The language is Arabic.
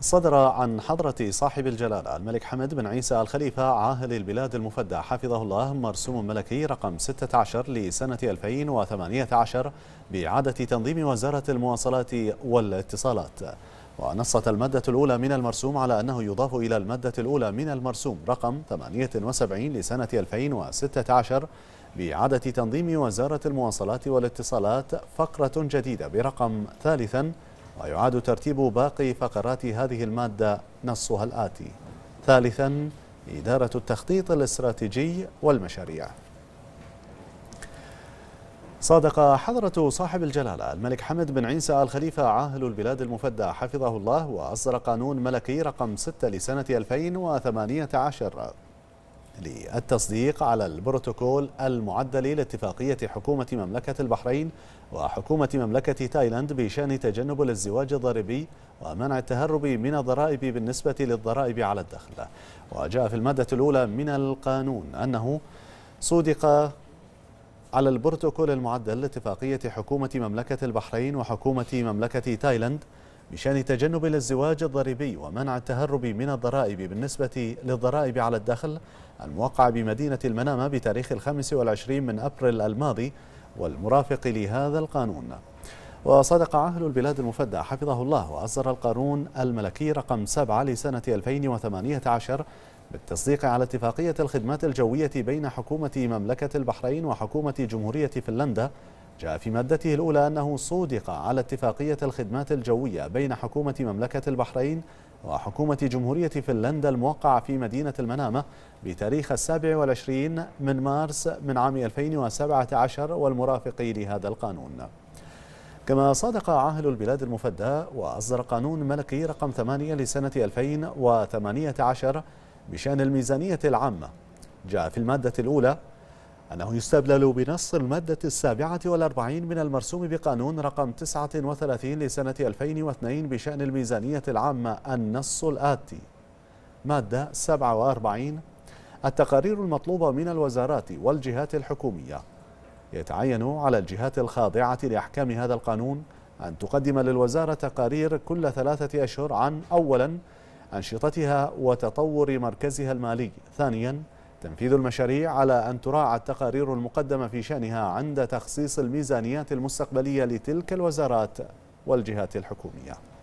صدر عن حضرة صاحب الجلالة الملك حمد بن عيسى الخليفة عاهل البلاد المفدى حفظه الله مرسوم ملكي رقم 16 لسنة 2018 بإعادة تنظيم وزارة المواصلات والاتصالات ونصت المادة الأولى من المرسوم على أنه يضاف إلى المادة الأولى من المرسوم رقم 78 لسنة 2016 بإعادة تنظيم وزارة المواصلات والاتصالات فقرة جديدة برقم ثالثا ويعاد ترتيب باقي فقرات هذه المادة نصها الآتي ثالثا إدارة التخطيط الاستراتيجي والمشاريع صادق حضرة صاحب الجلالة الملك حمد بن عيسى الخليفة عاهل البلاد المفدى حفظه الله وأصدر قانون ملكي رقم 6 لسنة 2018 للتصديق على البروتوكول المعدل لاتفاقية حكومة مملكة البحرين وحكومة مملكة تايلاند بشأن تجنب الازدواج الضريبي ومنع التهرب من الضرائب بالنسبة للضرائب على الدخل وجاء في المادة الأولى من القانون أنه صدق على البروتوكول المعدل لاتفاقية حكومة مملكة البحرين وحكومة مملكة تايلاند بشأن تجنب الازدواج الضريبي ومنع التهرب من الضرائب بالنسبة للضرائب على الدخل الموقع بمدينة المنامة بتاريخ الخامس والعشرين من أبريل الماضي والمرافق لهذا القانون وصدق أهل البلاد المفدى حفظه الله وأصدر القانون الملكي رقم 7 لسنة 2018 بالتصديق على اتفاقية الخدمات الجوية بين حكومة مملكة البحرين وحكومة جمهورية فنلندا جاء في مادته الأولى أنه صودق على اتفاقية الخدمات الجوية بين حكومة مملكة البحرين وحكومة جمهورية فنلندا الموقعة في مدينة المنامة بتاريخ السابع والعشرين من مارس من عام 2017 والمرافق لهذا القانون كما صادق عاهل البلاد المفدى وأصدر قانون ملكي رقم 8 لسنة 2018 بشأن الميزانية العامة جاء في المادة الأولى أنه يستبلل بنص المادة السابعة والأربعين من المرسوم بقانون رقم 39 لسنة 2002 بشأن الميزانية العامة النص الآتي مادة 47 التقارير المطلوبة من الوزارات والجهات الحكومية يتعين على الجهات الخاضعة لأحكام هذا القانون أن تقدم للوزارة تقارير كل ثلاثة أشهر عن أولا أنشطتها وتطور مركزها المالي ثانياً تنفيذ المشاريع على أن تراعى التقارير المقدمة في شأنها عند تخصيص الميزانيات المستقبلية لتلك الوزارات والجهات الحكومية